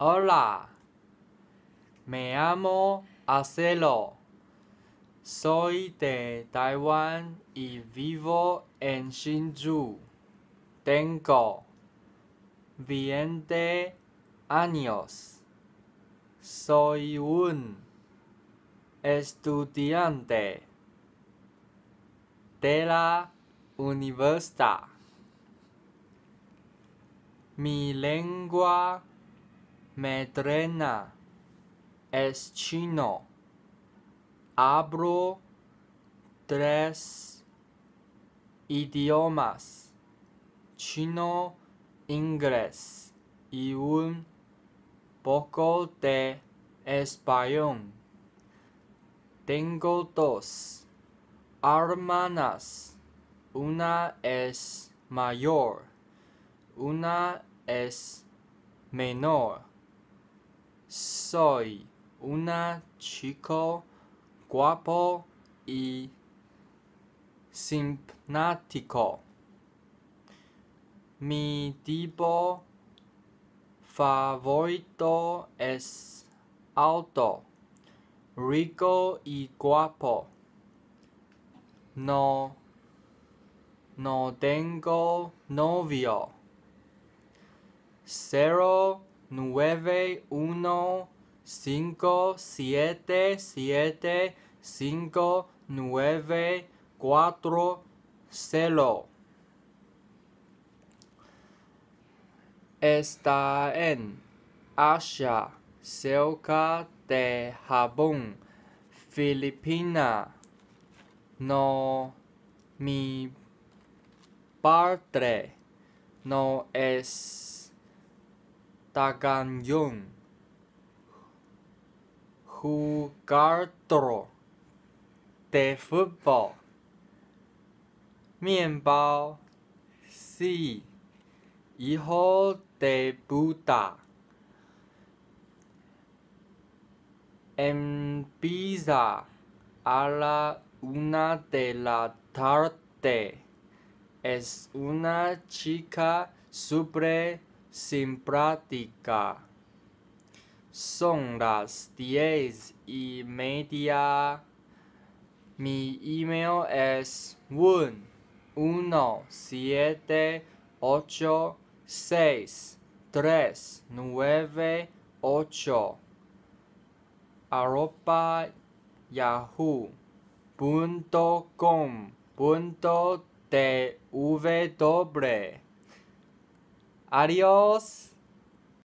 Hola, me llamo Acelo. Soy de Taiwán y vivo en Hsinchu. Tengo 20 años. Soy un estudiante de la universidad. Mi lengua Medrena es chino. Abro tres idiomas. Chino, inglés y un poco de español. Tengo dos hermanas. Una es mayor. Una es menor. Soy una chico guapo y simpático. Mi tipo favorito es alto, rico y guapo. No, no tengo novio. Cero nueve uno cinco siete siete cinco nueve cuatro cero está en Asia cerca de Japón Filipina no mi padre no es Tacañón. Jugar De fútbol. Mienbao. SI Hijo de puta. Empieza a la una de la tarde. Es una chica súper sin práctica son las 10 y media mi email es 1 1 7 8 6 3 9 8 arropayahu.com.tv Adiós.